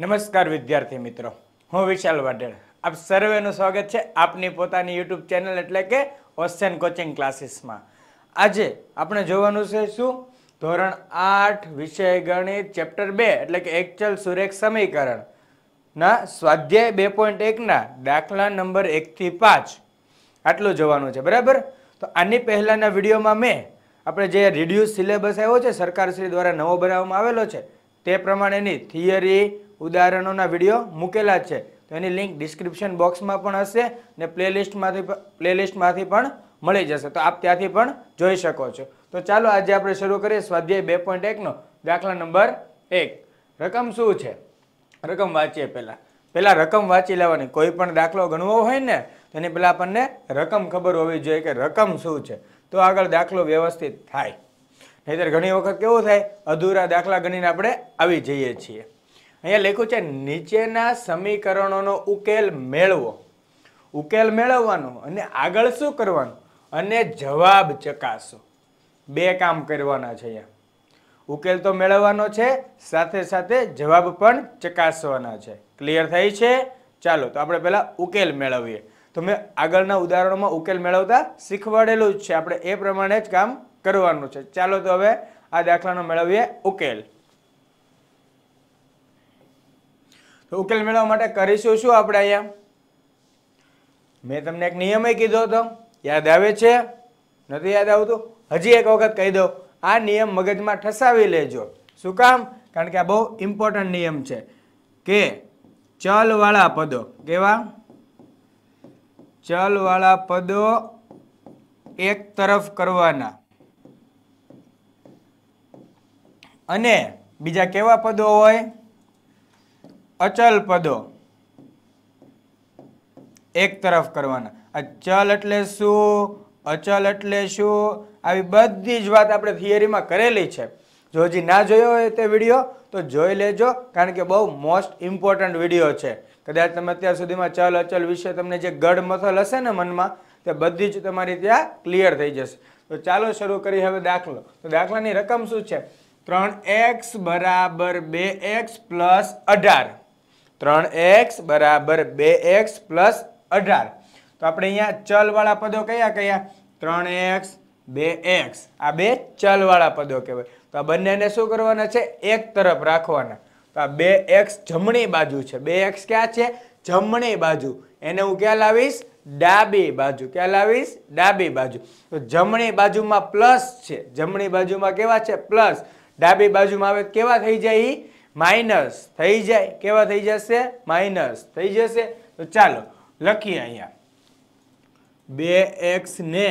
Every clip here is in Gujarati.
નમસ્કાર વિદ્યાર્થી મિત્રો હું વિશાલ વાઢેલ આપ સર્વેનું સ્વાગત છે આપની પોતાની યુટ્યુબ ચેનલ એટલે કે ઓસ્ટેન કોચિંગ ક્લાસીસમાં આજે આપણે જોવાનું છે શું ધોરણ આઠ વિષય ગણિત ચેપ્ટર બે એટલે કે એકચલ સુરેખ સમીકરણ સ્વાધ્યાય બે પોઈન્ટ એકના દાખલા નંબર એકથી પાંચ આટલું જોવાનું છે બરાબર તો આની પહેલાંના વિડીયોમાં મેં આપણે જે રિડ્યુસ સિલેબસ આવ્યો છે સરકારશ્રી દ્વારા નવો બનાવવામાં આવેલો છે તે પ્રમાણેની થિયરી ઉદાહરણોના વિડીયો મૂકેલા છે તો એની લિંક ડિસ્ક્રિપ્શન બોક્સમાં પણ હશે ને પ્લેલિસ્ટમાંથી પ્લેલિસ્ટમાંથી પણ મળી જશે તો આપ ત્યાંથી પણ જોઈ શકો છો તો ચાલો આજે આપણે શરૂ કરીએ સ્વાધ્યાય બે પોઈન્ટ એકનો દાખલા નંબર એક રકમ શું છે રકમ વાંચીએ પહેલાં પહેલાં રકમ વાંચી લેવાની કોઈ પણ દાખલો ગણવો હોય ને તો એની પહેલાં આપણને રકમ ખબર હોવી જોઈએ કે રકમ શું છે તો આગળ દાખલો વ્યવસ્થિત થાય નહીતર ઘણી વખત કેવું થાય અધૂરા દાખલા ગણીને આપણે આવી જઈએ છીએ અહીંયા લખ્યું છે નીચેના સમીકરણોનો ઉકેલ મેળવો ઉકેલ મેળવવાનો અને આગળ શું કરવાનું અને જવાબ ચકાસો બે કામ કરવાના છે અહીંયા ઉકેલ તો મેળવવાનો છે સાથે સાથે જવાબ પણ ચકાસવાના છે ક્લિયર થઈ છે ચાલો તો આપણે પહેલાં ઉકેલ મેળવીએ તો મેં આગળના ઉદાહરણોમાં ઉકેલ મેળવતા શીખવાડેલું જ છે આપણે એ પ્રમાણે જ કામ કરવાનું છે ચાલો તો હવે આ દાખલાનો મેળવીએ ઉકેલ ઉકેલ મેળવવા માટે કરીશું શું આપણે અહીંયા મેં તમને એક નિયમ કીધો હતો યાદ આવે છે નથી યાદ આવતું હજી એક વખત કહી દો આ નિયમ મગજમાં ઠસાવી લેજો શું કામ કારણ કે આ બહુ ઇમ્પોર્ટન્ટ નિયમ છે કે ચલવાળા પદો કેવા ચલવાળા પદો એક તરફ કરવાના અને બીજા કેવા પદો હોય અચલ પદો એક તરફ કરવાના અચલ એટલે શું અચલ એટલે શું આવી બધી જ વાત આપણે થિયરીમાં કરેલી છે જો હજી ના જોયો હોય તે વિડીયો તો જોઈ લેજો કારણ કે બહુ મોસ્ટ ઇમ્પોર્ટન્ટ વિડીયો છે કદાચ તમે અત્યાર સુધીમાં ચલ અચલ વિશે તમને જે ગઢ મથલ હશે ને મનમાં તે બધી જ તમારી ત્યાં ક્લિયર થઈ જશે તો ચાલો શરૂ કરી હવે દાખલો તો દાખલાની રકમ શું છે ત્રણ એક્સ બરાબર બે એક્સ પ્લસ અઢાર ત્રણ એક્સ બરાબર બે એક્સ પ્લસ અઢાર તો આપણે અહીંયા ચલવાળા પદો કયા કયા ત્રણ એક્સ બે એક્સ આ બે ચલવાળા પદો કહેવાય તો આ બંનેને શું કરવાના છે એક તરફ રાખવાના તો આ બે એક્સ જમણી બાજુ છે બે એક્સ ક્યાં છે જમણી બાજુ એને હું ક્યાં લાવીશ ડાબી બાજુ ક્યાં લાવીશ ડાબી બાજુ તો જમણી બાજુમાં પ્લસ છે જમણી બાજુમાં કેવા છે પ્લસ ડાબી બાજુમાં હવે કેવા થઈ જાય માઇનસ થઈ જાય કેવા થઈ જશે માઇનસ થઈ જશે તો ચાલો લખીએ અહીંયા બે એક્સ ને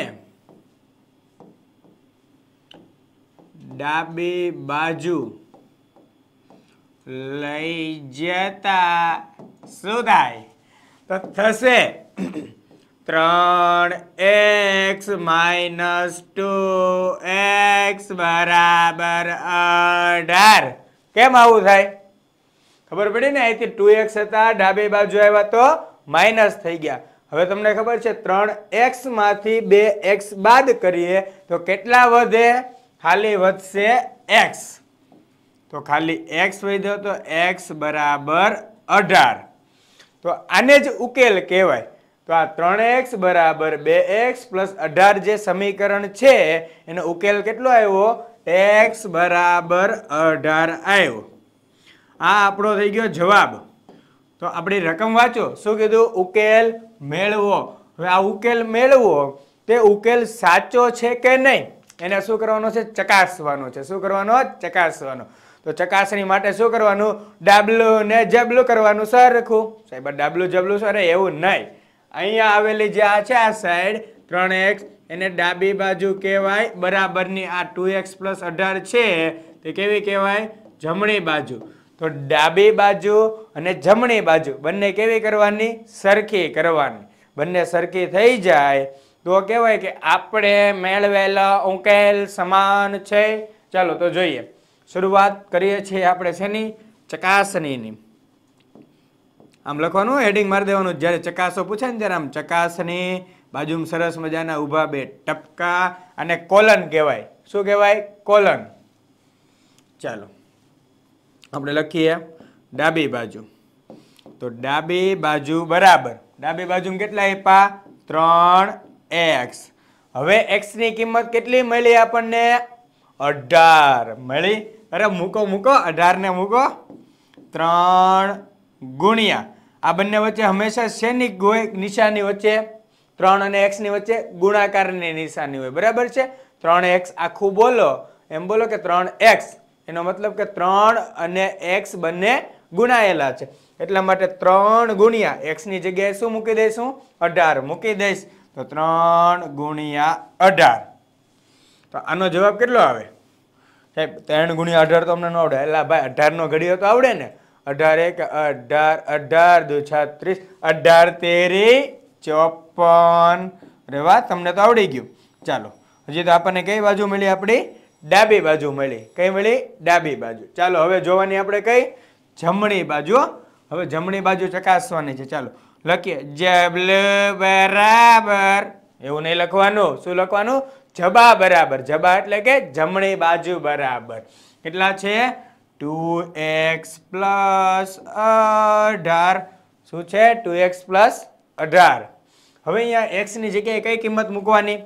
ડાબી બાજુ લઈ જતા શું થાય તો થશે ત્રણ એક્સ માઇનસ ટુ એક્સ બરાબર અઢાર કેમ આવું થાય ખબર પડી ને અહીંથી ટુ એક્સ હતા ડાબે બાજુ આવ્યા તો માઇનસ થઈ ગયા હવે તમને ખબર છે ત્રણ એક્સમાંથી બે એક્સ બાદ કરીએ તો કેટલા વધે ખાલી વધશે એક્સ તો ખાલી એક્સ વધ્યો તો એક્સ બરાબર અઢાર તો આને જ ઉકેલ કહેવાય તો આ ત્રણ એક્સ બરાબર બે એક્સ પ્લસ અઢાર જે સમીકરણ છે એનો ઉકેલ કેટલો આવ્યો એક્સ બરાબર અઢાર આવ્યો આ આપણો થઈ ગયો જવાબ તો આપણી રકમ વાંચો શું કીધું ઉકેલ મેળવો હવે આ ઉકેલ મેળવો તે ઉકેલ સાચો છે કે નહીં એને શું કરવાનો છે ચકાસવાનો છે શું કરવાનો ચકાસવાનો તો ચકાસણી માટે શું કરવાનું ડાબલું ને જબલું કરવાનું સરખું સાહેબ ડાબલું જબલું સર એવું નહીં અહીંયા આવેલી જે આ છે આ સાઈડ ત્રણ એક્સ એને ડાબી બાજુ કહેવાય બરાબરની આ ટુ એક્સ પ્લસ અઢાર છે તે કેવી કહેવાય જમણી બાજુ તો ડાબી બાજુ અને જમણી બાજુ બંને કેવી કરવાની સરખી કરવાની બંને સરખી થઈ જાય તો કહેવાય કે આપણે મેળવેલા ઉકેલ સમાન છે ચાલો તો જોઈએ શરૂઆત કરીએ છીએ આપણે શેની ચકાસણીની આમ લખવાનું હેડિંગ મારી દેવાનું જ્યારે ચકાસો પૂછે ને ત્યારે આમ ચકાસણી બાજુમાં સરસ મજાના ઊભા બે ટપકા અને કોલન કહેવાય શું કહેવાય કોલન ચાલો આપણે લખીએ ડાબી બાજુ તો ડાબી બાજુ બરાબર ડાબી બાજુમાં કેટલા આપ્યા ત્રણ એક્સ હવે એક્સની કિંમત કેટલી મળી આપણને અઢાર મળી અરે મૂકો મૂકો અઢારને મૂકો ત્રણ ગુણ્યા આ બંને વચ્ચે હંમેશા શેની નિશાની વચ્ચે ત્રણ અને એક્સની વચ્ચે ગુણાકારની નિશાની હોય બરાબર છે ત્રણ એક્સ આખું બોલો એમ બોલો કે ત્રણ એક્સ એનો મતલબ કે ત્રણ અને એક્સ બંને ગુણાયેલા છે એટલા માટે ત્રણ ગુણ્યા એક્સની જગ્યાએ શું મૂકી દઈશું અઢાર મૂકી દઈશ તો ત્રણ ગુણ્યા અઢાર તો આનો જવાબ કેટલો આવે સાહેબ ત્રણ ગુણ્યા અઢાર તો અમને ન આવડે એટલે ભાઈ અઢારનો ઘડીઓ તો આવડે ને અઢાર એક અઢાર અઢાર દુ છત્રીસ અઢાર તેરી ચોપન રેવા તમને તો આવડી ગયું ચાલો હજી તો આપણને કઈ બાજુ મળી આપણી ડાબી બાજુ મળી કઈ મળી ડાબી બાજુ ચાલો હવે જોવાની આપણે કઈ જમણી બાજુ હવે જમણી બાજુ ચકાસવાની છે ચાલો લખીએ જબલ બરાબર એવું નહીં લખવાનું શું લખવાનું જબા બરાબર જબા એટલે કે જમણી બાજુ બરાબર કેટલા છે ટુ એક્સ પ્લસ અઢાર શું છે ટુ એક્સ પ્લસ અઢાર હવે અહીંયા એક્સની જગ્યાએ કઈ કિંમત મૂકવાની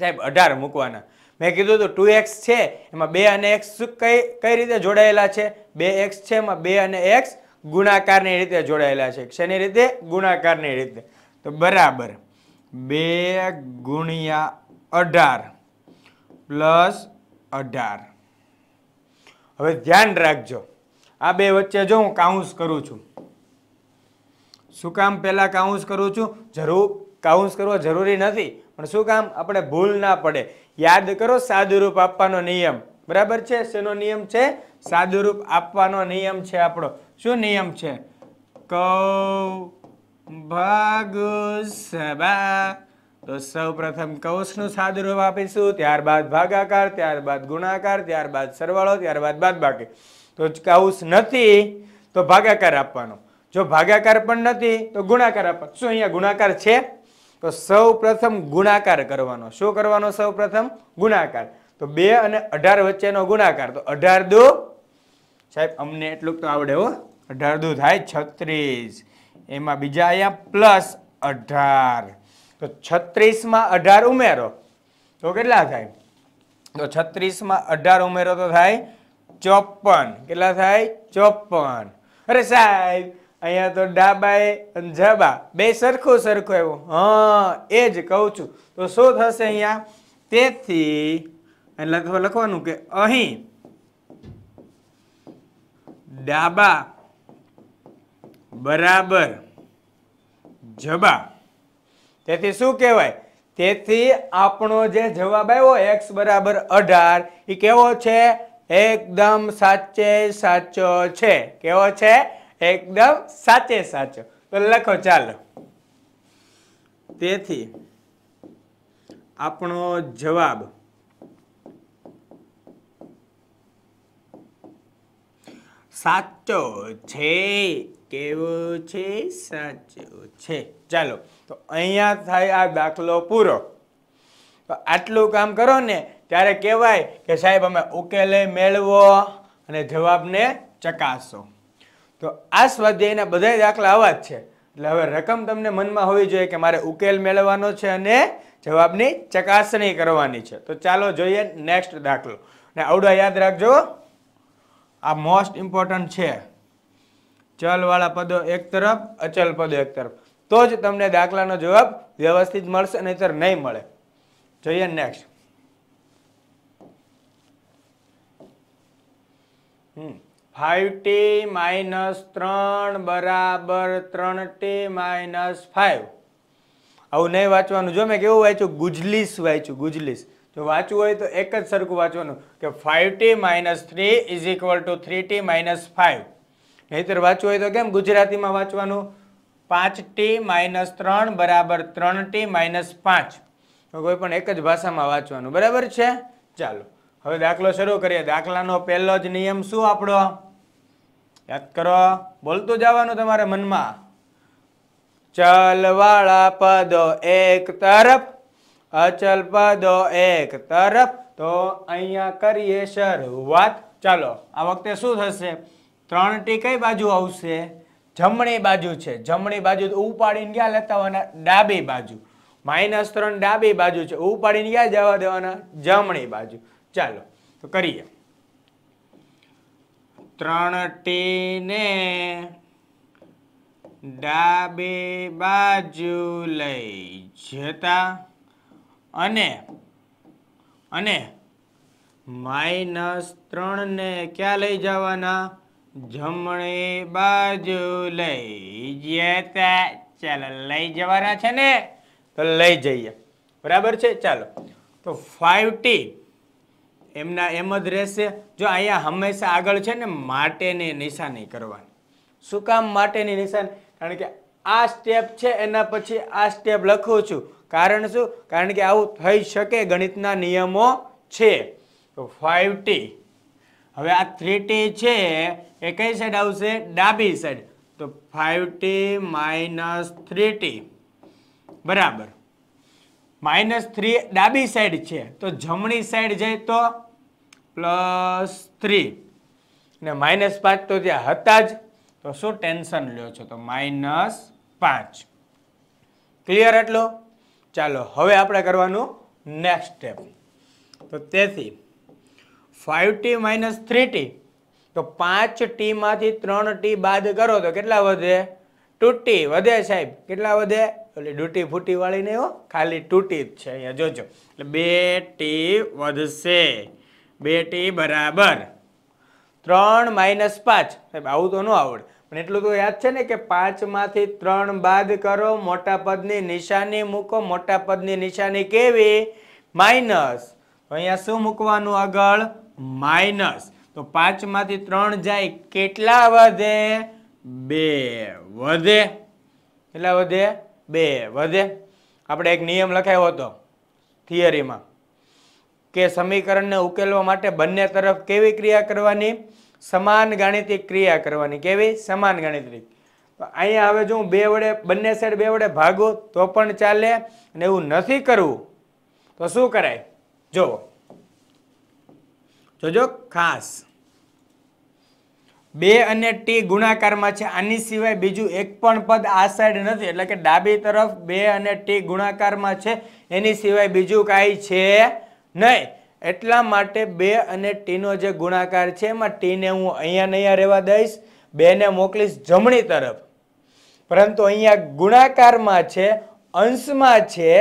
સાહેબ અઢાર મૂકવાના મેં કીધું હતું ટુ એક્સ છે એમાં બે અને એક્સ કઈ કઈ રીતે જોડાયેલા છે બે એક્સ છે એમાં બે અને એક્સ ગુણાકારની રીતે જોડાયેલા છે શેની રીતે ગુણાકારની રીતે તો બરાબર બે ગુણ્યા અઢાર પ્લસ અઢાર હવે ધ્યાન રાખજો આ બે વચ્ચે જો હું કાઉન્સ કરું છું શું કામ પહેલાં કાઉન્સ કરું છું જરૂર કાઉન્સ કરવો જરૂરી નથી પણ શું કામ આપણે ભૂલ ના પડે યાદ કરો સાદુરૂપ આપવાનો નિયમ બરાબર છે શેનો નિયમ છે સાદુરૂપ આપવાનો નિયમ છે આપણો શું નિયમ છે કૌ ભાગુસબા તો સૌ પ્રથમ કૌશનું સાદુરૂપ આપીશું ત્યારબાદ ભાગાકાર ત્યારબાદ ગુણાકાર ત્યારબાદ સરવાળો ત્યારબાદ બાદ બાકી તો કૌશ નથી તો ભાગાકાર આપવાનો જો ભાગાકાર પણ નથી તો ગુણાકાર આપણ શું અહીંયા ગુણાકાર છે તો સૌ ગુણાકાર કરવાનો શું કરવાનો સૌ ગુણાકાર તો બે અને અઢાર વચ્ચેનો ગુણાકાર તો અઢાર દુ સાહેબ અમને એટલું તો આવડે હો અઢાર દુ થાય છત્રીસ એમાં બીજા અહીંયા પ્લસ અઢાર તો છત્રીસમાં અઢાર ઉમેરો તો કેટલા થાય તો છત્રીસમાં અઢાર ઉમેરો તો થાય ચોપન કેટલા થાય ચોપન અરે સાહેબ અહીંયા તો ડાબાએ અને જબા બે સરખો સરખો આવ્યો હા એ જ કહું છું તો શું થશે અહીંયા તેથી લખવા લખવાનું કે અહીં ડાબા બરાબર જબા તેથી શું કહેવાય તેથી આપણો જે જવાબ આવ્યો એક્સ બરાબર અઢાર એ કેવો છે એકદમ સાચે સાચો છે કેવો છે એકદમ સાચે સાચો તો લખો ચાલો તેથી આપણો જવાબ સાચો છે કેવો છે સાચો છે ચાલો તો અહીંયા થાય આ દાખલો પૂરો તો આટલું કામ કરો ને ત્યારે કહેવાય કે સાહેબ અમે ઉકેલે મેળવો અને જવાબને ચકાસો તો આ સ્વાધ્યાયના બધા દાખલા આવા જ છે એટલે હવે રકમ તમને મનમાં હોવી જોઈએ કે મારે ઉકેલ મેળવવાનો છે અને જવાબની ચકાસણી કરવાની છે તો ચાલો જોઈએ નેક્સ્ટ દાખલો ને આવડો યાદ રાખજો આ મોસ્ટ ઇમ્પોર્ટન્ટ છે ચલવાળા પદો એક તરફ અચલ પદો એક તરફ તો જ તમને દાખલાનો જવાબ વ્યવસ્થિત મળશે નહીતર નહીં મળે જોઈએ નેક્સ્ટ હમ ફાઈવ ટી માઇનસ ત્રણ બરાબર ત્રણ ટી માઇનસ ફાઇવ આવું નહીં વાંચવાનું જો મેં કેવું વાંચ્યું ગુજલીસ વાંચ્યું ગુજલીસ જો વાંચવું હોય તો એક જ સરખું વાંચવાનું કે five T minus three is equal to three T minus five નહીતર વાંચવું હોય તો કેમ ગુજરાતીમાં વાંચવાનું પાંચ ટી માઇનસ ત્રણ બરાબર ત્રણ ટી માઇનસ પાંચ કોઈ પણ એક જ ભાષામાં વાંચવાનું બરાબર છે ચાલો હવે દાખલો શરૂ કરીએ દાખલાનો પહેલો જ નિયમ શું આપણો યાદ કરો બોલતું જવાનું તમારે મનમાં ચલવાળા પદો એક તરફ અચલ પદો એક તરફ તો અહીંયા કરીએ શરૂઆત ચાલો આ વખતે શું થશે ત્રણ ટી કઈ બાજુ આવશે જમણી બાજુ છે જમણી બાજુ ઉપાડીને ક્યાં લેતા હોવાના ડાબી બાજુ માઇનસ ત્રણ ડાબી બાજુ છે ઉપાડીને ક્યાં જવા દેવાના જમણી બાજુ ચાલો તો કરીએ ત્રણ ટીને ડાબે બાજુ લઈ જતા અને અને માઇનસ ત્રણને ક્યાં લઈ જવાના જમણી બાજુ લઈ જતા ચાલો લઈ જવાના છે ને તો લઈ જઈએ બરાબર છે ચાલો તો ફાઈવ ટી એમના એમ જ રહેશે જો અહીંયા હંમેશા આગળ છે ને માટેની નિશાની કરવાની શું કામ માટેની નિશાની કારણ કે આ સ્ટેપ છે એના પછી આ સ્ટેપ લખું છું કારણ શું કારણ કે આવું થઈ શકે ગણિતના નિયમો છે તો ફાઇવ હવે આ થ્રી છે એ કઈ સાઈડ આવશે ડાબી સાઈડ તો ફાઇવ ટી માઇનસ બરાબર માઇનસ થ્રી ડાબી સાઈડ છે તો જમણી સાઈડ જાય તો પ્લસ થ્રી ને માઇનસ પાંચ તો ત્યાં હતા જ તો શું ટેન્શન લ્યો છો તો માઇનસ પાંચ ક્લિયર એટલો ચાલો હવે આપણે કરવાનું નેક્સ્ટ સ્ટેપ તો તેથી five T minus three T તો પાંચ ટીમાંથી ત્રણ ટી બાદ કરો તો કેટલા વધે તૂટી વધે સાહેબ કેટલા વધે એટલે ડૂટી ફૂટી વાળી નહીં ખાલી તૂટી જ છે અહીંયા જોજો એટલે બે ટી વધશે બે ટી બરાબર ત્રણ માઇનસ પાંચ આવું તો ન આવડે પણ એટલું તો યાદ છે ને કે પાંચમાંથી ત્રણ બાદ કરો મોટા પદની નિશાની મૂકો મોટા પદની નિશાની કેવી માઇનસ અહીંયા શું મૂકવાનું આગળ માઇનસ તો પાંચમાંથી ત્રણ જાય કેટલા વધે બે વધે કેટલા વધે બે વધે આપણે એક નિયમ લખાયો હતો થિયરીમાં કે સમીકરણને ઉકેલવા માટે બંને તરફ કેવી ક્રિયા કરવાની સમાન ગાણિતિક ક્રિયા કરવાની કેવી સમાન ગાણિતિક અહીંયા હવે જો હું બે વડે બંને સાઈડ બે વડે ભાગો તો પણ ચાલે અને એવું નથી કરવું તો શું કરાય જુઓ જોજો ખાસ બે અને ટી ગુણાકારમાં છે આની સિવાય બીજું એક પણ પદ આ સાઈડ નથી એટલે કે ડાબી તરફ બે અને ટી ગુણાકારમાં છે એની સિવાય બીજું કાંઈ છે નહીં એટલા માટે બે અને ટીનો જે ગુણાકાર છે એમાં ટીને હું અહીંયા ને રહેવા દઈશ બેને મોકલીશ જમણી તરફ પરંતુ અહીંયા ગુણાકારમાં છે અંશમાં છે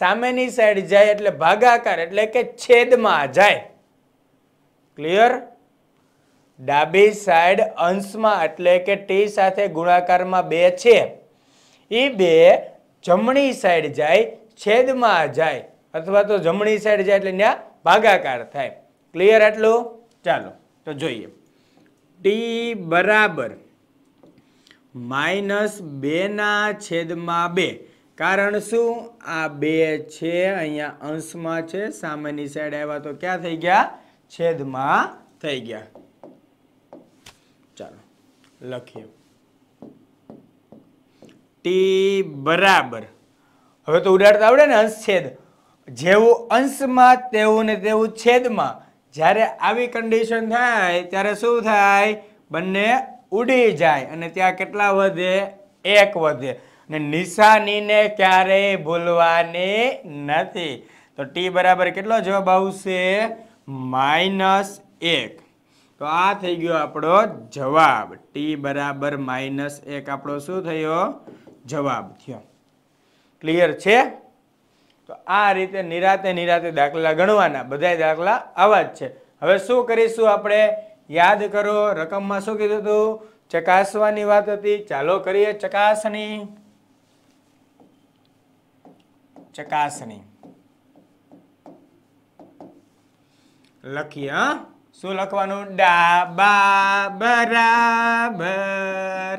સામેની સાઈડ જાય એટલે ભાગાકાર એટલે કે છેદમાં જાય ક્લિયર ડાબી સાઈડ અંશમાં એટલે કે ટી સાથે ગુણાકારમાં બે છે એ બે જમણી સાઈડ જાય છેદમાં જાય અથવા તો જમણી સાઈડ જાય એટલે ત્યાં ભાગાકાર થાય ક્લિયર આટલું ચાલો તો જોઈએ ટી બરાબર માઇનસ બેના છેદમાં બે કારણ શું આ બે છે અહીંયા અંશમાં છે સામેની સાઈડ આવ્યા તો ક્યાં થઈ ગયા છેદમાં થઈ ગયા ચાલો લખીએ ટી બરાબર હવે તો ઉડાડતા આવડે ને અંશ છેદ જેવું અંશમાં તેવું ને તેવું છેદમાં જ્યારે આવી કન્ડિશન થાય ત્યારે શું થાય બંને ઉડી જાય અને ત્યાં કેટલા વધે એક વધે અને નિશાનીને ક્યારેય ભૂલવાની નથી તો ટી બરાબર કેટલો જવાબ આવશે માઇનસ એક તો આ થઈ ગયો આપણો જવાબ ટી બરાબર માઇનસ એક આપણો શું થયો જવાબ થયો ક્લિયર છે તો આ રીતે નિરાતે નિરાતે દાખલા ગણવાના બધા દાખલા આવા જ છે હવે શું કરીશું આપણે યાદ કરો રકમમાં શું કીધું હતું ચકાસવાની વાત હતી ચાલો કરીએ ચકાસણી ચકાસણી લખીએ શું લખવાનું ડાબા બરાબર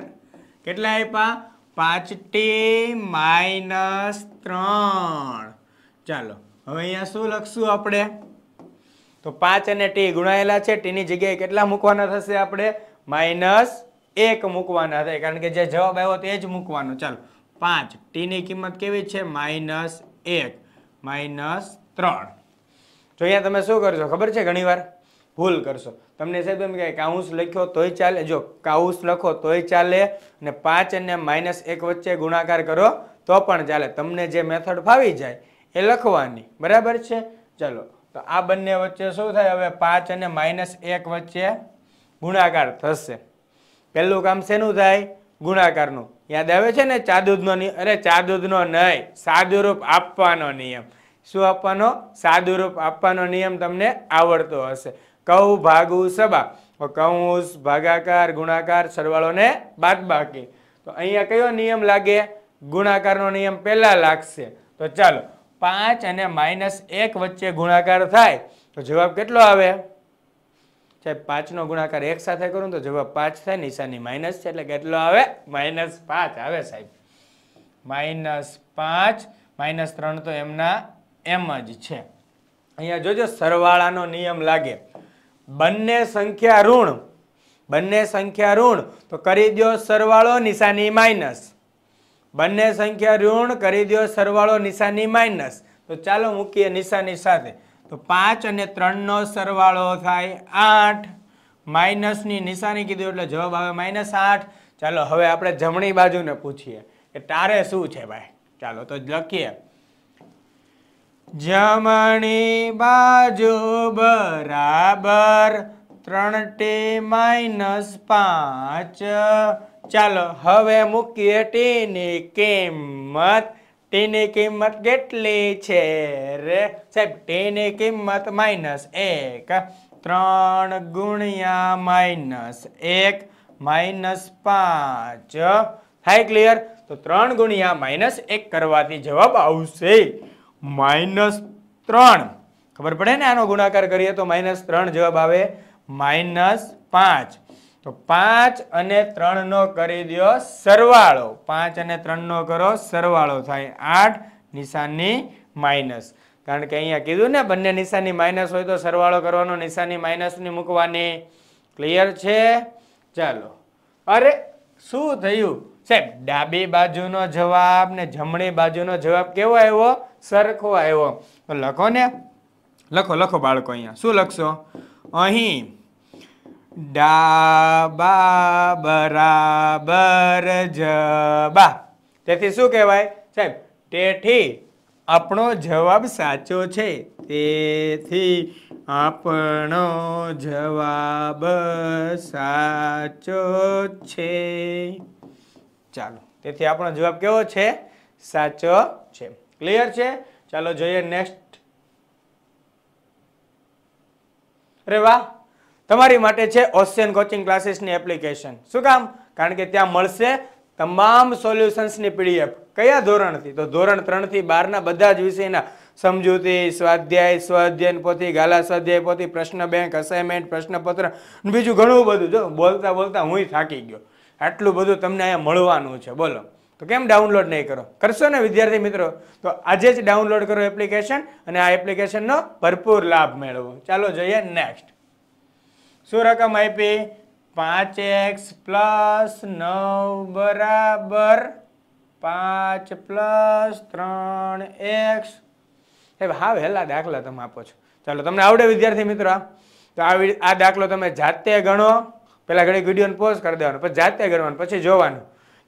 કેટલા આપ્યા પાંચ ટી માઇનસ ત્રણ ચાલો હવે અહીંયા શું લખશું આપણે તો પાંચ અને ટી ગુણાયેલા છે ટીની જગ્યાએ કેટલા મૂકવાના થશે આપણે માઇનસ એક મૂકવાના થાય કારણ કે જે જવાબ આવ્યો તે જ મૂકવાનો ચાલો પાંચ ટીની કિંમત કેવી છે માઇનસ એક માઇનસ ત્રણ જો અહીંયા તમે શું કરશો ખબર છે ઘણીવાર ભૂલ કરશો તમને સાહેબ એમ કે કાઉન્સ લખ્યો તોય ચાલે જો કાઉસ લખો તોય ચાલે અને પાંચ અને માઇનસ એક વચ્ચે ગુણાકાર કરો તો પણ ચાલે તમને જે મેથડ ફાવી જાય એ લખવાની બરાબર છે ચાલો તો આ બંને વચ્ચે શું થાય હવે પાંચ અને માઇનસ એક વચ્ચે ગુણાકાર થશે પહેલું કામ શેનું થાય ગુણાકારનું યાદ આવે છે ને ચાદુદનો નિયમ અરે ચાદુદનો નહીં સાદુરૂપ આપવાનો નિયમ શું આપવાનો સાદુરૂપ આપવાનો નિયમ તમને આવડતો હશે કૌ ભાગુ સભા કૌશ ભાગાકાર ગુણાકાર સરવાળોને બાદ બાકી તો અહીંયા કયો નિયમ લાગે ગુણાકારનો નિયમ પહેલાં લાગશે તો ચાલો પાંચ અને માઇનસ એક વચ્ચે ગુણાકાર થાય તો જવાબ કેટલો આવે સાહેબ પાંચનો ગુણાકાર એક સાથે કરું તો જવાબ પાંચ થાય નિશાની માઇનસ છે એટલે કેટલો આવે માઇનસ પાંચ આવે સાહેબ માઇનસ પાંચ માઇનસ ત્રણ તો એમના એમ જ છે અહીંયા જોજો સરવાળાનો નિયમ લાગે બંને સંખ્યા ઋણ બંને સંખ્યા ઋણ તો કરી દો સરવાળો નિશાની માઇનસ બંને સંખ્યા ઋણ કરી દો સરવાળો નિશાની માઇનસ તો ચાલો મૂકીએ નિશાની સાથે તો પાંચ અને ત્રણનો સરવાળો થાય આઠ માઇનસની નિશાની કીધું એટલે જવાબ આવે માઇનસ આઠ ચાલો હવે આપણે જમણી બાજુને પૂછીએ કે તારે શું છે ભાઈ ચાલો તો લખીએ જમણી બાજુ બરાબર ત્રણ ટે માઇનસ પાંચ ચાલો હવે મૂકીએ ટીની કિંમત ટીની કિંમત કેટલી છે રે સાહેબ ટીની કિંમત માઇનસ એક ત્રણ ગુણ્યા માઇનસ એક માઇનસ પાંચ થાય ક્લિયર તો ત્રણ ગુણ્યા માઇનસ એક કરવાથી જવાબ આવશે માઇનસ ત્રણ ખબર પડે ને આનો ગુણાકાર કરીએ તો માઇનસ ત્રણ જવાબ આવે માઇનસ પાંચ તો પાંચ અને ત્રણનો કરી દો સરવાળો પાંચ અને ત્રણનો કરો સરવાળો થાય આઠ નિશાની માઇનસ કારણ કે અહીંયા કીધું ને બંને નિશાની માઇનસ હોય તો સરવાળો કરવાનો નિશાની માઇનસની મૂકવાની ક્લિયર છે ચાલો અરે શું થયું સાહેબ ડાબી બાજુનો જવાબ ને જમણી બાજુનો જવાબ કેવો આવ્યો સરખો આવ્યો લખો ને લખો લખો બાળકો અહીંયા શું લખશો અહીં ડાબા બરાબર જબા તેથી શું કહેવાય સાહેબ તેથી આપણો જવાબ સાચો છે તેથી આપણો જવાબ સાચો છે ચાલો તેથી આપણો જવાબ કેવો છે સાચો છે ક્લિયર છે ચાલો જોઈએ નેક્સ્ટ અરે વાહ તમારી માટે છે ઓશિયન કોચિંગ ક્લાસીસની એપ્લિકેશન શું કામ કારણ કે ત્યાં મળશે તમામ સોલ્યુશન્સની પીડીએફ કયા ધોરણથી તો ધોરણ ત્રણથી બારના બધા જ વિષયના સમજૂતી સ્વાધ્યાય સ્વાધ્યાય પોતી ગાલા સ્વાધ્યાય પોતી પ્રશ્ન બેંક અસાઇનમેન્ટ પ્રશ્નપત્ર બીજું ઘણું બધું જો બોલતા બોલતા હું થાકી ગયો આટલું બધું તમને અહીંયા મળવાનું છે બોલો તો કેમ ડાઉનલોડ નહીં કરો કરશો ને વિદ્યાર્થી મિત્રો તો આજે જ ડાઉનલોડ કરો એપ્લિકેશન અને આ એપ્લિકેશનનો ભરપૂર લાભ મેળવો ચાલો જઈએ નેક્સ્ટ શું રકમ આપી પાંચ એક્સ પ્લસ નવ બરાબર પાંચ પ્લસ ત્રણ એક્સ એ હા વહેલા દાખલા તમે આપો છો ચાલો તમને આવડે વિદ્યાર્થી મિત્રો તો આ દાખલો તમે જાતે ગણો પહેલાં ઘણી વિડીયોને પોઝ કરી દેવાનો પછી જાતે ગણવાનું પછી જોવાનું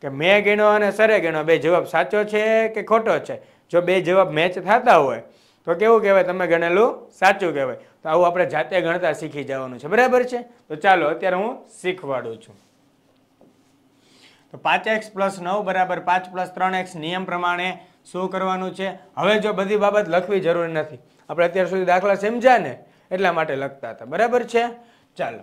કે મેં ગણો અને સરે ગણો બે જવાબ સાચો છે કે ખોટો છે જો બે જવાબ મેચ થતા હોય તો કેવું કહેવાય તમે ગણેલું સાચું કહેવાય તો આવું આપણે જાતે ગણતા શીખી જવાનું છે બરાબર છે તો ચાલો અત્યારે હું શીખવાડું છું તો પાંચ એક્સ પ્લસ નવ બરાબર પાંચ પ્લસ ત્રણ એક્સ નિયમ પ્રમાણે શું કરવાનું છે હવે જો બધી બાબત લખવી જરૂરી નથી આપણે અત્યાર સુધી દાખલા સમજ્યા ને એટલા માટે લખતા હતા બરાબર છે ચાલો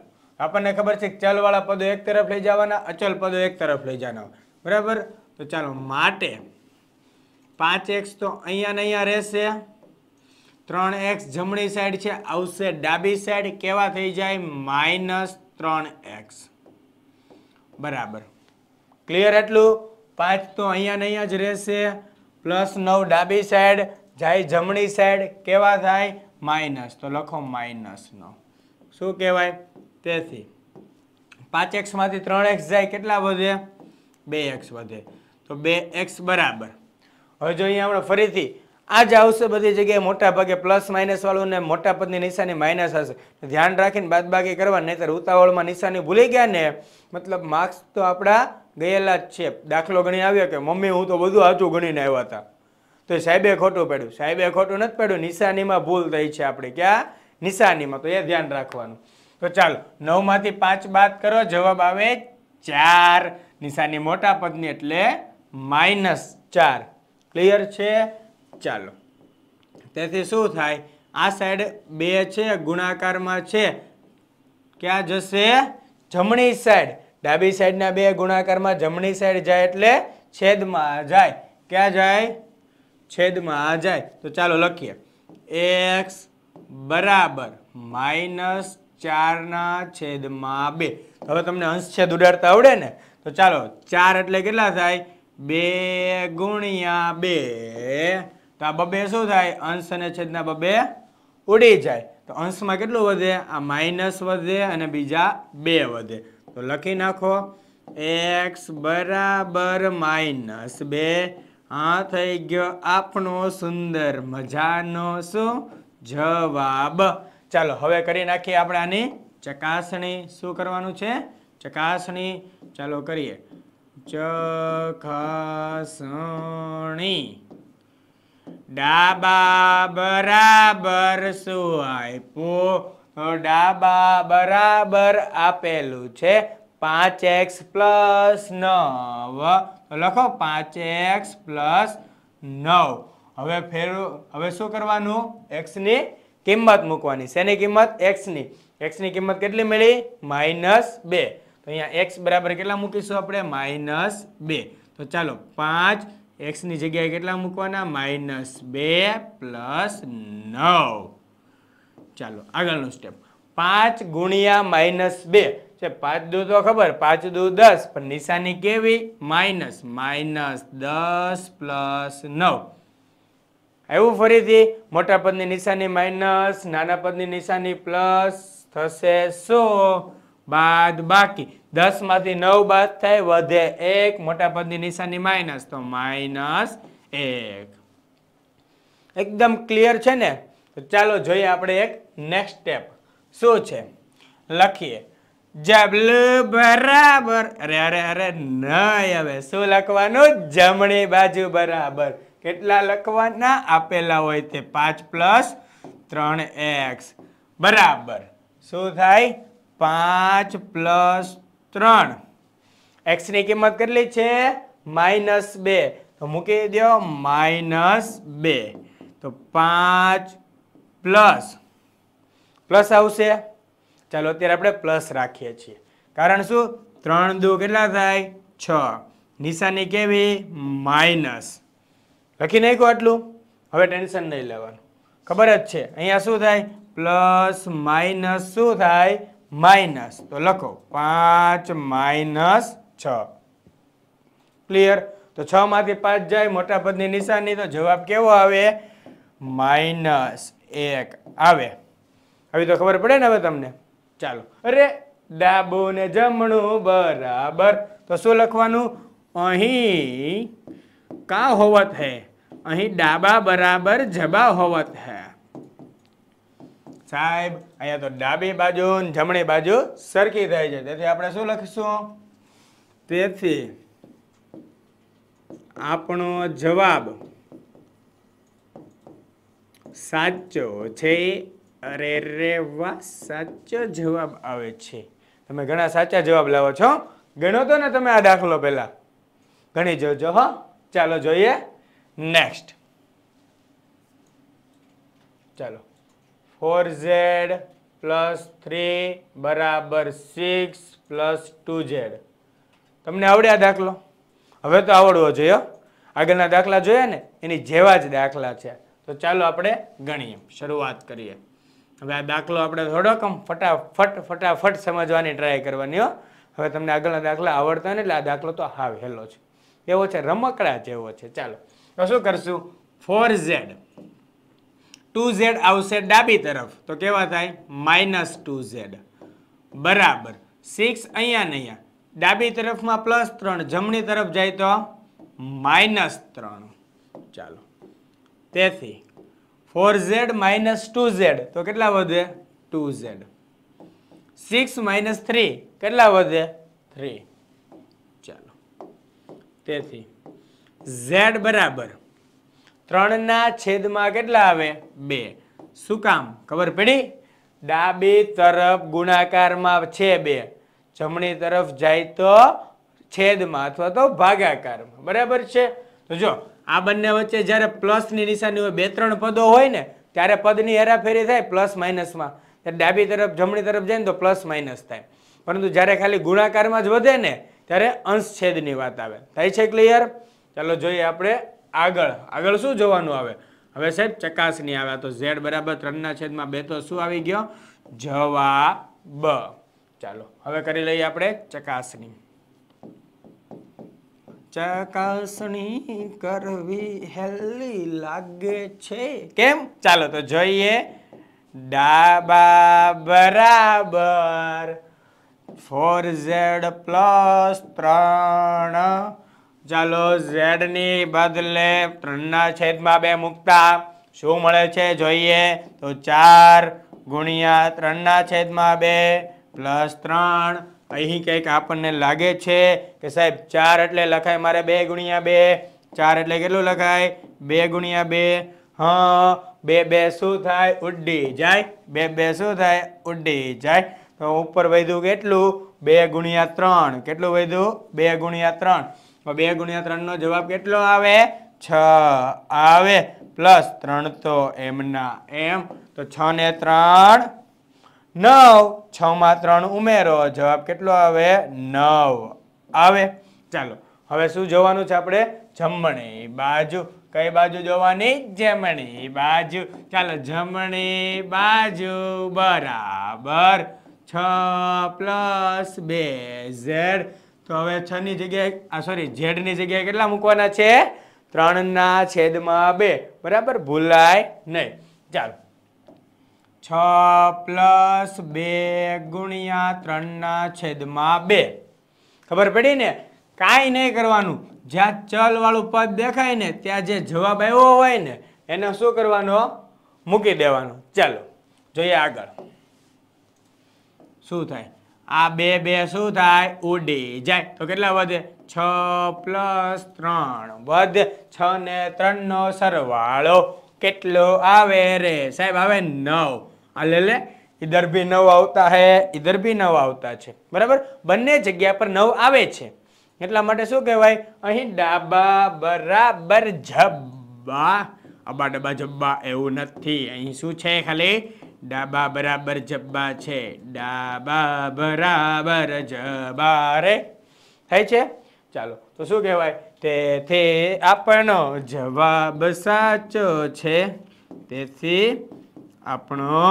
આપણને ખબર છે કે ચલવાળા પદો એક તરફ લઈ જવાના અચલ પદો એક તરફ લઈ જવાના બરાબર તો ચાલો માટે પાંચ એક્સ તો અહીંયા ને અહીંયા રહેશે ત્રણ એક્સ જમણી સાઈડ છે આવશે ડાબી સાઈડ કેવા થઈ જાય માઇનસ ત્રણ એક્સ બરાબર ક્લિયર એટલું પાંચ તો અહીંયા ને અહીંયા જ રહેશે પ્લસ નવ ડાબી સાઈડ જાય જમણી સાઈડ કેવા થાય માઇનસ તો લખો માઇનસ નવ શું કહેવાય તેથી પાંચ એક્સમાંથી ત્રણ એક્સ જાય કેટલા વધે બે એક્સ વધે તો બે એક્સ બરાબર હવે જો અહીંયા આપણે ફરીથી આજ આવશે બધી જગ્યાએ મોટા ભાગે પ્લસ માઇનસ વાળું ને મોટા પદની નિશાની માઇનસ હશે ધ્યાન રાખીને બાદબાકી કરવા નહીતર ઉતાવળમાં નિશાની ભૂલી ગયા ને મતલબ માર્ક્સ તો આપણા ગયેલા જ છે દાખલો ગણી આવ્યો કે મમ્મી હું તો બધું સાચું ગણીને આવ્યા હતા તો એ સાહેબે ખોટું પડ્યું સાહેબે ખોટું નથી પડ્યું નિશાનીમાં ભૂલ થઈ છે આપણે ક્યાં નિશાનીમાં તો એ ધ્યાન રાખવાનું તો ચાલો નવમાંથી પાંચ બાદ કરો જવાબ આવે ચાર નિશાની મોટા પદની એટલે માઇનસ ચાર ક્લિયર છે ચાલો તેથી શું થાય આ સાઈડ બે છે ગુણાકારમાં છે ક્યાં જશે જમણી સાઈડ ડાબી સાઈડના બે ગુણાકારમાં જમણી સાઈડ જાય એટલે છેદમાં જાય ક્યાં જાય છેદમાં આ જાય તો ચાલો લખીએ એક્સ બરાબર માઇનસ ચારના છેદમાં બે હવે તમને અંશ ઉડાડતા આવડે ને તો ચાલો ચાર એટલે કેટલા થાય બે ગુણ્યા બે તો આ બબે શું થાય અંશ અને છેદના બબે ઉડી જાય તો અંશમાં કેટલું વધે આ માઇનસ વધે અને બીજા બે વધે તો લખી નાખો એક્સ બરાબર માઇનસ બે હા થઈ ગયો આપણો સુંદર મજાનો શું જવાબ ચાલો હવે કરી નાખીએ આપણે આની ચકાસણી શું કરવાનું છે ચકાસણી ચાલો કરીએ ચકાસણી ડાબા બરાબર શું આપ્યું ડાબા બરાબર આપેલું છે પાંચ એક્સ પ્લસ નવ લખો પાંચ એક્સ પ્લસ નવ હવે ફેરું હવે શું કરવાનું એક્સની કિંમત મૂકવાની શેની કિંમત એક્સની એક્સની કિંમત કેટલી મળી માઇનસ બે તો અહીંયા એક્સ બરાબર કેટલા મૂકીશું આપણે માઇનસ બે તો ચાલો પાંચ એક્સની જગ્યાએ કેટલા મૂકવાના માઇનસ બે પ્લસ નવ ચાલો આગળનું સ્ટેપ પાંચ ગુણ્યા માઇનસ બે છે પાંચ દૂ તો ખબર પાંચ દૂ દસ પણ નિશાની કેવી માઇનસ માઇનસ દસ પ્લસ નવ આવ્યું ફરીથી મોટા પદની નિશાની માઇનસ નાના પદની નિશાની પ્લસ થશે સો બાદ બાકી દસમાંથી નવ બાદ થાય વધે એક મોટા પદની નિશાની માઇનસ તો માઇનસ એક એકદમ ક્લિયર છે ને તો ચાલો જોઈએ આપણે એક નેક્સ્ટ સ્ટેપ શું છે લખીએ જબલ બરાબર અરે અરે અરે નહીં હવે શું લખવાનું જમણી બાજુ બરાબર કેટલા લખવાના આપેલા હોય તે પાંચ પ્લસ ત્રણ એક્સ બરાબર શું થાય પાંચ પ્લસ ત્રણ એક્સની કિંમત કેટલી છે માઇનસ બે તો મૂકી દો માઇનસ બે તો પાંચ પ્લસ પ્લસ આવશે ચાલો અત્યારે આપણે પ્લસ રાખીએ છીએ કારણ શું ત્રણ દુ કેટલા થાય છ નિશાની કેવી માઇનસ લખી નાખ્યું આટલું હવે ટેન્શન નહીં લેવાનું ખબર જ છે અહીંયા શું થાય પ્લસ માઇનસ શું થાય માઇનસ તો લખો પાંચ માઇનસ છ ક્લિયર તો છ માંથી પાંચ જાય મોટા પદની નિશાની તો જવાબ કેવો આવે માઇનસ એક આવે હવે તો ખબર પડે ને હવે તમને ચાલો અરે ડાબું ને જમણું બરાબર તો શું લખવાનું અહીં કા હોવત હે અહીં ડાબા બરાબર જબા હોવત હે સાહેબ અહીંયા તો ડાબી બાજુ જમણી બાજુ સરખી થાય છે તેથી આપણે શું લખીશું તેથી આપણો જવાબ સાચો છે અરે રે વાહ સાચો જવાબ આવે છે તમે ઘણા સાચા જવાબ લાવો છો ગણો તો ને તમે આ દાખલો પહેલા ગણી જોજો હો ચાલો જોઈએ નેક્સ્ટ ચાલો ફોર ઝેડ પ્લસ થ્રી બરાબર સિક્સ પ્લસ ટુ ઝેડ તમને આવડે આ દાખલો હવે તો આવડવો જોઈએ આગળના દાખલા જોયા ને એની જેવા જ દાખલા છે તો ચાલો આપણે ગણીએ શરૂઆત કરીએ હવે આ દાખલો આપણે થોડોક આમ ફટાફટ ફટાફટ સમજવાની ટ્રાય કરવાની હો હવે તમને આગળના દાખલા આવડતા ને એટલે આ દાખલો તો હાવ હેલો છે એવો છે રમકડા જેવો છે ચાલો તો શું કરશું ફોર ઝેડ ટુ ઝેડ આવશે ડાબી તરફ તો કેવા થાય માઇનસ ટુ ઝેડ બરાબર સિક્સ અહીંયા ને અહીંયા ડાબી તરફમાં પ્લસ ત્રણ જમણી તરફ જાય તો માઇનસ ત્રણ ચાલો તેથી four Z minus two Z તો કેટલા વધે two Z six minus three કેટલા વધે થ્રી ચાલો તેથી ઝેડ બરાબર ત્રણના છેદમાં કેટલા આવે બે શું કામ ખબર પડી ડાબી તરફ ગુણાકારમાં છે બે જમણી તરફ જાય તો છેદમાં અથવા તો ભાગાકારમાં બરાબર છે તો જો આ બંને વચ્ચે જ્યારે પ્લસની નિશાની હોય બે ત્રણ પદો હોય ને ત્યારે પદની હેરાફેરી થાય પ્લસ માઇનસમાં ત્યારે ડાબી તરફ જમણી તરફ જાય ને તો પ્લસ માઇનસ થાય પરંતુ જ્યારે ખાલી ગુણાકારમાં જ વધે ને ત્યારે અંશ છેદની વાત આવે થાય છે ક્લિયર ચાલો જોઈએ આપણે આગળ આગળ શું જોવાનું આવે હવે સાહેબ ચકાસણી આવે તો ઝેડ બરાબર ત્રણના છેદમાં બે તો શું આવી ગયો જવાબ ચાલો હવે કરી લઈએ આપણે ચકાસણી ચકાસણી કરવી હેલી લાગે છે કેમ ચાલો તો જોઈએ ડાબા બરાબર ફોર ઝેડ પ્લસ ત્રણ ચાલો ઝેડની બદલે ત્રણના છેદમાં બે મૂકતા શું મળે છે જોઈએ તો ચાર ગુણ્યા ત્રણના છેદમાં બે પ્લસ ત્રણ અહીં કંઈક આપણને લાગે છે કે સાહેબ ચાર એટલે લખાય મારે બે ગુણ્યા બે ચાર એટલે કેટલું લખાય બે ગુણ્યા બે હા બે બે શું થાય ઉડી જાય બે બે શું થાય ઉડી જાય તો ઉપર વધ્યું કેટલું બે ગુણ્યા ત્રણ કેટલું વધ્યું બે ગુણ્યા ત્રણ બે ગુણ્યા ત્રણનો જવાબ કેટલો આવે છ આવે પ્લસ ત્રણ તો એમના એમ તો છ ને ત્રણ નવ છમાં ત્રણ ઉમેરો જવાબ કેટલો આવે નવ આવે ચાલો હવે શું જોવાનું છે આપણે જમણી બાજુ કઈ બાજુ જોવાની જમણી બાજુ ચાલો જમણી બાજુ બરાબર છ પ્લસ બે ઝેડ તો હવે છ ની જગ્યાએ આ સોરી ઝેડ ની જગ્યાએ કેટલા મૂકવાના છે ત્રણના છેદમાં બે બરાબર ભૂલાય નહીં ચાલો છ પ્લસ બે ગુણ્યા ત્રણના છેદમાં બે ખબર પડી ને કાંઈ નહીં કરવાનું જ્યાં ચલવાળું પદ દેખાય ને ત્યાં જે જવાબ આવ્યો હોય ને એને શું કરવાનો મૂકી દેવાનો ચાલો જોઈએ આગળ શું થાય આ બે બે શું થાય ઉડી જાય તો કેટલા વધે છ પ્લસ ત્રણ વધે છ ને ત્રણનો સરવાળો કેટલો આવે રે સાહેબ આવે નવ આ લે લે ઇધર ભી નવ આવતા હે ઇધર ભી નવ આવતા છે બરાબર બંને જગ્યા પર નવ આવે છે એટલા માટે શું કહેવાય અહીં ડાબા બરાબર જબ્બા અબા ડબ્બા જબ્બા એવું નથી અહીં શું છે ખાલી ડાબા બરાબર જબ્બા છે ડાબા બરાબર જબા રે થાય છે ચાલો તો શું કહેવાય તેથી આપણો જવાબ સાચો છે તેથી આપણો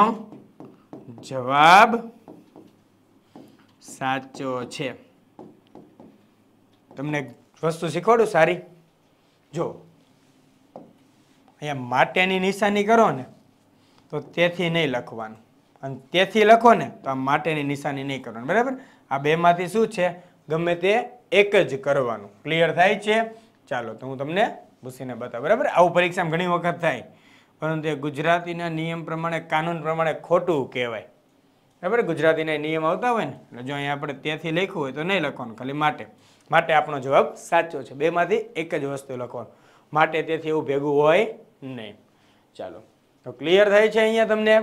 જવાબ સાચો છે તમને વસ્તુ શીખવાડું સારી જો અહીંયા માટેની નિશાની કરો ને તો તેથી નહીં લખવાનું અને તેથી લખો ને તો આ માટેની નિશાની નહીં કરવાની બરાબર આ બેમાંથી શું છે ગમે તે એક જ કરવાનું ક્લિયર થાય છે ચાલો તો હું તમને ભૂસીને બતાવ બરાબર આવું પરીક્ષામાં ઘણી વખત થાય પરંતુ એ ગુજરાતીના નિયમ પ્રમાણે કાનૂન પ્રમાણે ખોટું કહેવાય બરાબર ગુજરાતીના નિયમ આવતા હોય ને એટલે જો અહીંયા આપણે ત્યાંથી લખ્યું હોય તો નહીં લખવાનું ખાલી માટે માટે આપણો જવાબ સાચો છે બેમાંથી એક જ વસ્તુ લખવાનું માટે તેથી એવું ભેગું હોય નહીં ચાલો તો ક્લિયર થાય છે અહીંયા તમને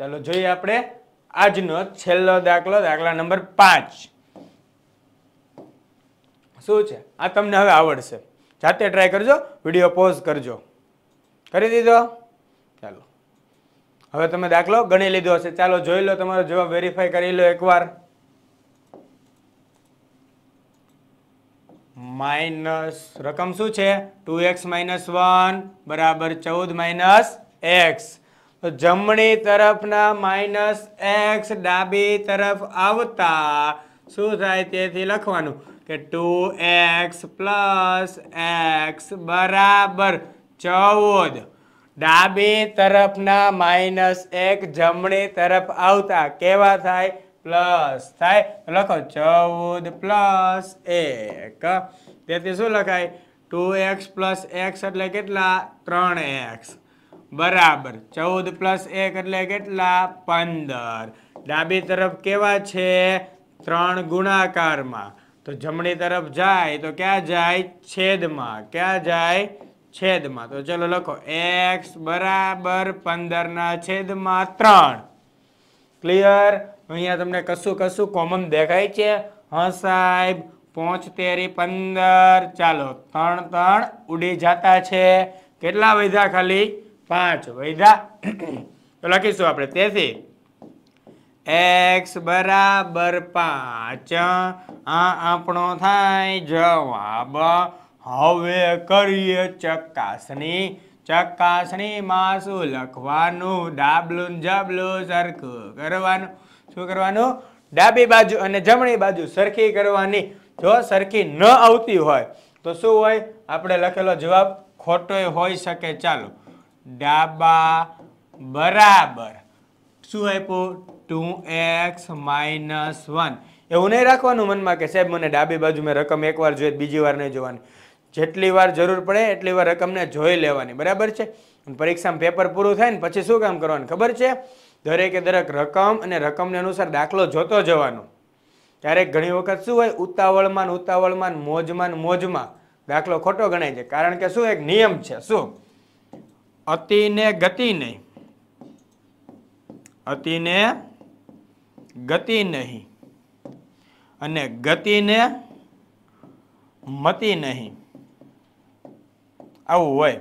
ચાલો જોઈએ આપણે આજનો છેલ્લો દાખલો દાખલા નંબર પાંચ શું છે આ તમને હવે આવડશે જાતે ટ્રાય કરજો વિડીયો પોઝ કરજો કરી દીધો ચાલો હવે તમે દાખલો ગણી લીધો હશે ચાલો જોઈ લો તમારો જવાબ વેરીફાઈ કરી લો એકવાર માઇનસ રકમ શું છે ટુ એક્સ માઇનસ વન બરાબર ચૌદ માઇનસ એક્સ તો જમણી તરફના માઇનસ એક્સ ડાબી તરફ આવતા શું થાય તેથી લખવાનું કે ટુ એક્સ પ્લસ એક્સ બરાબર ચૌદ ડાબી તરફના માઇનસ એક જમણી તરફ આવતા કેવા થાય પ્લસ થાય લખો ચૌદ પ્લસ એક તેથી શું લખાય ટુ એક્સ પ્લસ એક્સ એટલે કેટલા ત્રણ એક્સ બરાબર ચૌદ પ્લસ એક એટલે કેટલા પંદર ડાબી તરફ કેવા છે ત્રણ ગુણાકારમાં તો જમણી તરફ જાય તો ક્યાં જાય છેદમાં ક્યાં જાય છેદમાં તો ચલો લખો એક્સ બરાબર પંદરના છેદમાં ત્રણ ક્લિયર અહીંયા તમને કશું કશું કોમન દેખાય છે હા સાહેબ પોચતેરી પંદર ચાલો ત્રણ ત્રણ ઉડી જતા છે કેટલા વધ્યા ખાલી પાંચ વૈધા તો લખીશું આપણે તેથી એક્સ બરાબર પાંચ આ આપણો થાય જવાબ હવે કરીએ ચકાસણી ચકાસણીમાં શું લખવાનું ડાબલું જાબલું સરખું કરવાનું શું કરવાનું ડાબી બાજુ અને જમણી બાજુ સરખી કરવાની જો સરખી ન આવતી હોય તો શું હોય આપણે લખેલો જવાબ ખોટોય હોઈ શકે ચાલો ડાબા બરાબર શું આપ્યું ટુ એક્સ માઇનસ વન એવું નહીં રાખવાનું મનમાં કે સાહેબ મને ડાબી બાજુ મેં રકમ એકવાર જોઈએ બીજી વાર નહીં જોવાની જેટલી વાર જરૂર પડે એટલી વાર રકમને જોઈ લેવાની બરાબર છે પરીક્ષામાં પેપર પૂરું થાય ને પછી શું કામ કરવાનું ખબર છે દરેકે દરેક રકમ અને રકમને અનુસાર દાખલો જોતો જવાનો ક્યારેક ઘણી વખત શું હોય ઉતાવળમાં ઉતાવળમાં મોજમાં મોજમાં દાખલો ખોટો ગણાય છે કારણ કે શું એક નિયમ છે શું અતિને ગતિ નહીં અતિને ગતિ નહીં અને ગતિને મતિ નહીં આવું હોય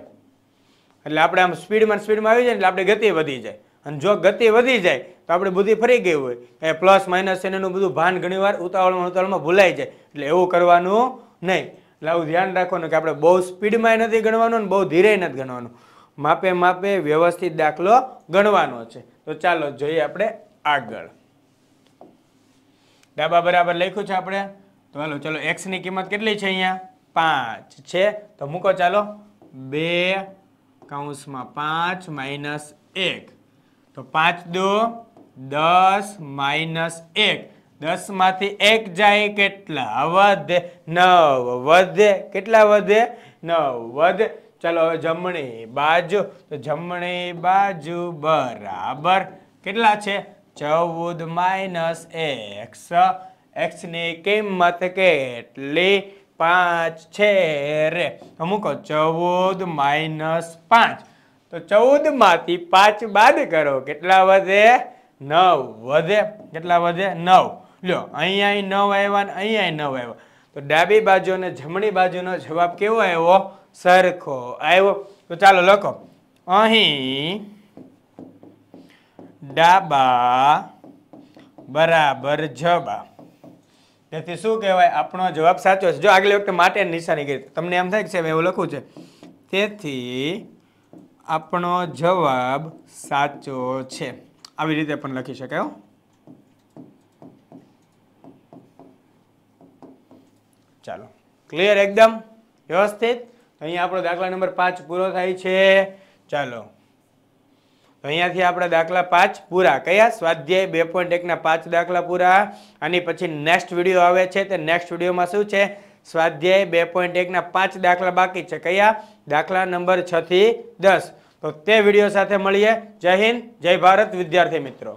એટલે આપણે આમ સ્પીડમાં સ્પીડમાં આવી જાય એટલે આપણે ગતિ વધી જાય અને જો ગતિ વધી જાય તો આપણે બુદ્ધિ ફરી ગઈ હોય એ પ્લસ માઇનસ એનું બધું ભાન ઘણીવાર ઉતાવળમાં ઉતાવળમાં ભૂલાઈ જાય એટલે એવું કરવાનું નહીં એટલે આવું ધ્યાન રાખવાનું કે આપણે બહુ સ્પીડમાં નથી ગણવાનું અને બહુ ધીરે નથી ગણવાનું માપે માપે વ્યવસ્થિત દાખલો ગણવાનો છે તો ચાલો જોઈએ આપણે આગળ ડાબા બરાબર લખ્યું છે આપણે તો ચાલો ચાલો એક્સની કિંમત કેટલી છે અહીંયા પાંચ છે તો મૂકો ચાલો બે કાઉન્સમાં પાંચ માઇનસ એક તો પાંચ દો દસ માઇનસ એક દસમાંથી એક જાય કેટલા વધે નવ વધે કેટલા વધે નવ વધે ચલો જમણી બાજુ તો જમણી બાજુ બરાબર કેટલા છે ચૌદ માઇનસ એક્સ એક્સની કિંમત કેટલી પાંચ છે રે મૂકો ચૌદ માઇનસ પાંચ તો ચૌદમાંથી પાંચ બાદ કરો કેટલા વધે નવ વધે કેટલા વધે નવ લ્યો અહીંયા નવ આવ્યા ને અહીંયા નવ આવ્યા તો ડાબી બાજુ અને જમણી બાજુનો જવાબ કેવો આવ્યો સરખો આવ્યો તો ચાલો લખો અહીં ડાબા બરાબર જબા તેથી શું કહેવાય આપણો જવાબ સાચો છે જો આગલી વખતે માટે નિશાની કરી તમને એમ થાય કે સાહેબ એવું લખવું છે તેથી આપણો જવાબ સાચો છે આવી રીતે પણ લખી શકાય ચાલો ક્લિયર એકદમ વ્યવસ્થિત અહીંયા આપણો દાખલા નંબર પાંચ પૂરો થાય છે ચાલો અહીંયાથી આપણા દાખલા પાંચ પૂરા કયા સ્વાધ્યાય બે પોઈન્ટ એકના પાંચ દાખલા પૂરા આની પછી નેક્સ્ટ વિડીયો આવે છે તે નેક્સ્ટ વિડીયોમાં શું છે સ્વાધ્યાય બે પોઈન્ટ એકના પાંચ દાખલા બાકી છે કયા દાખલા નંબર છથી દસ તો તે વિડીયો સાથે મળીએ જય હિન્દ જય ભારત વિદ્યાર્થી મિત્રો